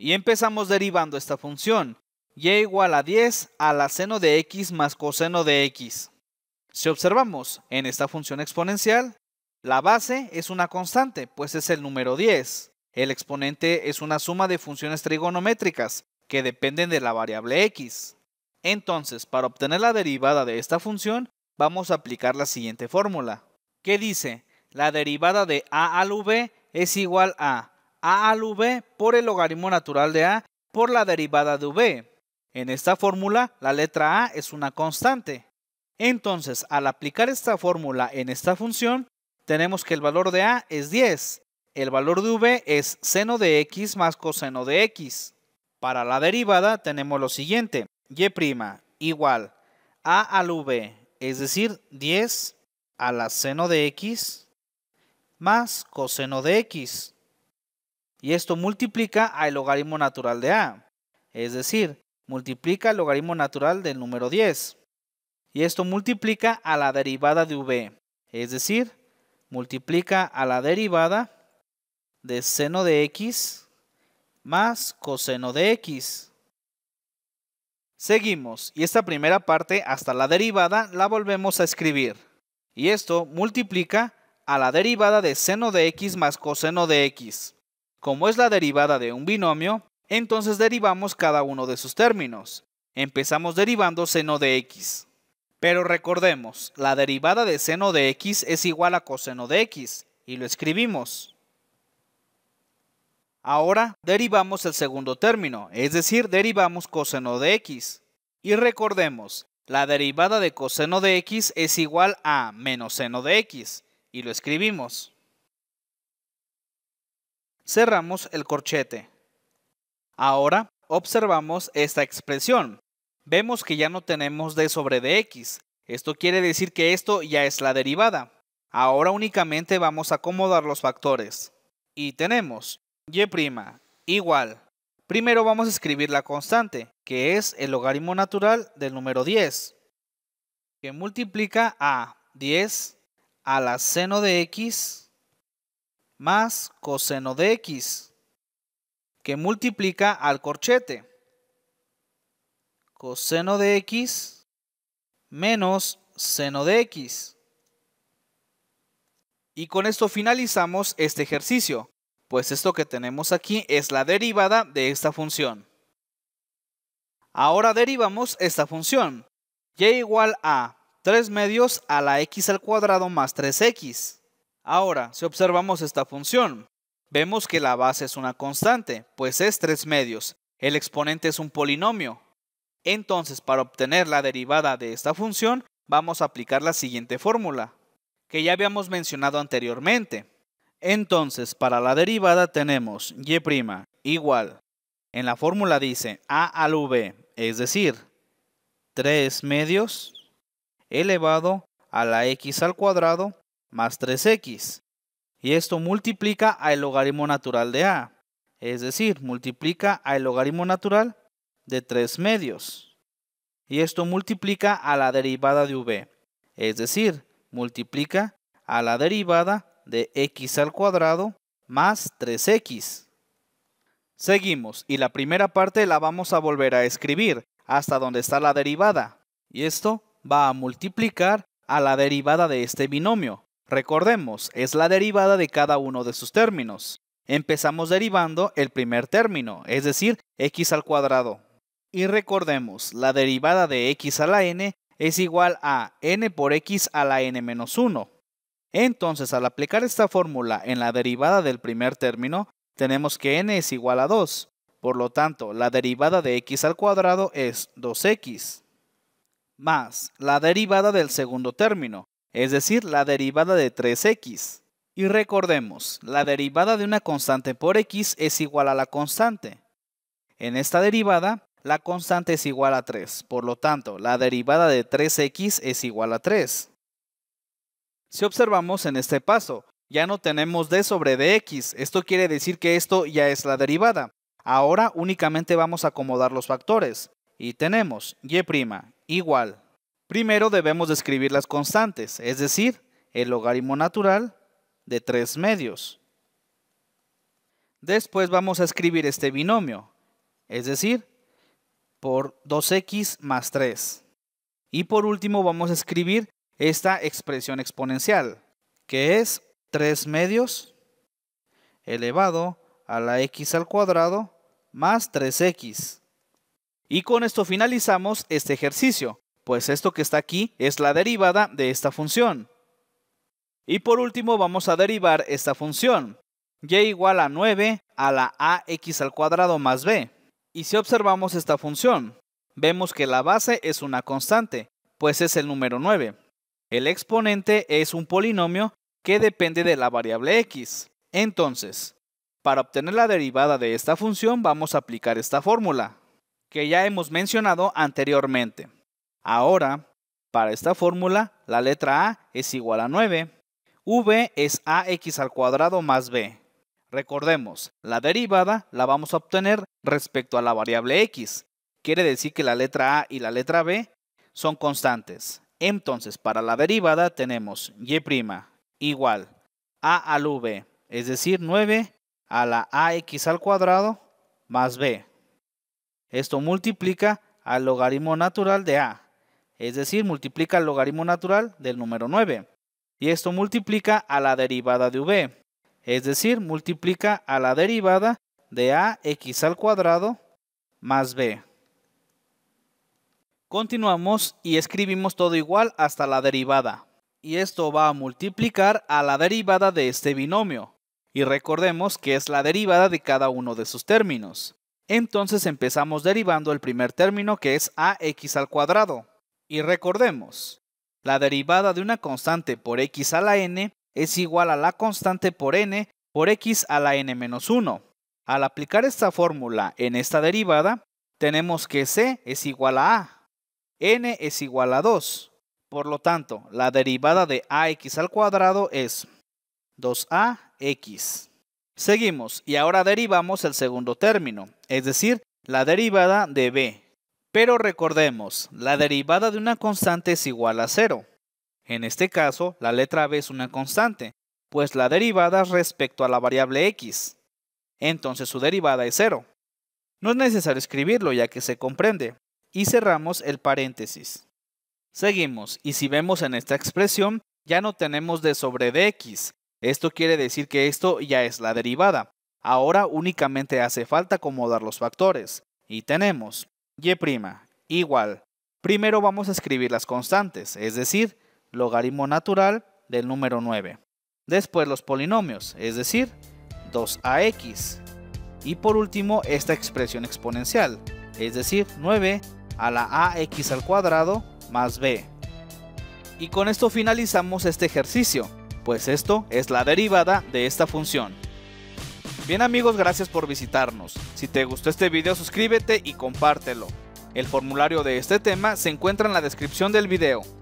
Y empezamos derivando esta función. y e igual a 10 a la seno de x más coseno de x. Si observamos en esta función exponencial, la base es una constante, pues es el número 10. El exponente es una suma de funciones trigonométricas que dependen de la variable x. Entonces, para obtener la derivada de esta función, vamos a aplicar la siguiente fórmula, que dice, la derivada de a al v es igual a a al V por el logaritmo natural de A por la derivada de V. En esta fórmula, la letra A es una constante. Entonces, al aplicar esta fórmula en esta función, tenemos que el valor de A es 10. El valor de V es seno de X más coseno de X. Para la derivada tenemos lo siguiente. Y' igual A al V, es decir, 10 a la seno de X más coseno de X. Y esto multiplica al logaritmo natural de A. Es decir, multiplica el logaritmo natural del número 10. Y esto multiplica a la derivada de V. Es decir, multiplica a la derivada de seno de X más coseno de X. Seguimos, y esta primera parte hasta la derivada la volvemos a escribir. Y esto multiplica a la derivada de seno de X más coseno de X. Como es la derivada de un binomio, entonces derivamos cada uno de sus términos. Empezamos derivando seno de x. Pero recordemos, la derivada de seno de x es igual a coseno de x, y lo escribimos. Ahora derivamos el segundo término, es decir, derivamos coseno de x. Y recordemos, la derivada de coseno de x es igual a menos seno de x, y lo escribimos cerramos el corchete. Ahora observamos esta expresión. Vemos que ya no tenemos d sobre dx. Esto quiere decir que esto ya es la derivada. Ahora únicamente vamos a acomodar los factores. Y tenemos y' igual. Primero vamos a escribir la constante, que es el logaritmo natural del número 10, que multiplica a 10 a la seno de x más coseno de x, que multiplica al corchete. Coseno de x menos seno de x. Y con esto finalizamos este ejercicio, pues esto que tenemos aquí es la derivada de esta función. Ahora derivamos esta función, y e igual a 3 medios a la x al cuadrado más 3x. Ahora, si observamos esta función, vemos que la base es una constante, pues es tres medios. El exponente es un polinomio. Entonces, para obtener la derivada de esta función, vamos a aplicar la siguiente fórmula, que ya habíamos mencionado anteriormente. Entonces, para la derivada tenemos y' igual. En la fórmula dice a al v, es decir, 3 medios elevado a la x al cuadrado más 3x. Y esto multiplica al logaritmo natural de a. Es decir, multiplica al logaritmo natural de 3 medios. Y esto multiplica a la derivada de v. Es decir, multiplica a la derivada de x al cuadrado más 3x. Seguimos y la primera parte la vamos a volver a escribir hasta donde está la derivada. Y esto va a multiplicar a la derivada de este binomio. Recordemos, es la derivada de cada uno de sus términos. Empezamos derivando el primer término, es decir, x al cuadrado. Y recordemos, la derivada de x a la n es igual a n por x a la n menos 1. Entonces, al aplicar esta fórmula en la derivada del primer término, tenemos que n es igual a 2. Por lo tanto, la derivada de x al cuadrado es 2x. Más la derivada del segundo término, es decir, la derivada de 3x. Y recordemos, la derivada de una constante por x es igual a la constante. En esta derivada, la constante es igual a 3, por lo tanto, la derivada de 3x es igual a 3. Si observamos en este paso, ya no tenemos d sobre dx, esto quiere decir que esto ya es la derivada. Ahora únicamente vamos a acomodar los factores. Y tenemos y' igual Primero debemos describir las constantes, es decir, el logaritmo natural de 3 medios. Después vamos a escribir este binomio, es decir, por 2x más 3. Y por último vamos a escribir esta expresión exponencial, que es 3 medios elevado a la x al cuadrado más 3x. Y con esto finalizamos este ejercicio pues esto que está aquí es la derivada de esta función. Y por último vamos a derivar esta función, y igual a 9 a la ax al cuadrado más b. Y si observamos esta función, vemos que la base es una constante, pues es el número 9. El exponente es un polinomio que depende de la variable x. Entonces, para obtener la derivada de esta función vamos a aplicar esta fórmula, que ya hemos mencionado anteriormente. Ahora, para esta fórmula, la letra A es igual a 9. V es AX al cuadrado más B. Recordemos, la derivada la vamos a obtener respecto a la variable X. Quiere decir que la letra A y la letra B son constantes. Entonces, para la derivada tenemos y' igual a al v, es decir, 9 a la ax al cuadrado más b. Esto multiplica al logaritmo natural de a es decir, multiplica el logaritmo natural del número 9. Y esto multiplica a la derivada de v, es decir, multiplica a la derivada de ax al cuadrado más b. Continuamos y escribimos todo igual hasta la derivada. Y esto va a multiplicar a la derivada de este binomio. Y recordemos que es la derivada de cada uno de sus términos. Entonces empezamos derivando el primer término que es ax al cuadrado y recordemos, la derivada de una constante por x a la n es igual a la constante por n por x a la n menos 1. Al aplicar esta fórmula en esta derivada, tenemos que c es igual a a, n es igual a 2. Por lo tanto, la derivada de ax al cuadrado es 2ax. Seguimos y ahora derivamos el segundo término, es decir, la derivada de b, pero recordemos, la derivada de una constante es igual a cero. En este caso, la letra b es una constante, pues la derivada respecto a la variable x. Entonces su derivada es cero. No es necesario escribirlo ya que se comprende. Y cerramos el paréntesis. Seguimos, y si vemos en esta expresión, ya no tenemos d sobre dx. Esto quiere decir que esto ya es la derivada. Ahora únicamente hace falta acomodar los factores. Y tenemos y' igual. Primero vamos a escribir las constantes, es decir, logaritmo natural del número 9. Después los polinomios, es decir, 2ax. Y por último esta expresión exponencial, es decir, 9 a la ax al cuadrado más b. Y con esto finalizamos este ejercicio, pues esto es la derivada de esta función. Bien amigos, gracias por visitarnos. Si te gustó este video suscríbete y compártelo. El formulario de este tema se encuentra en la descripción del video.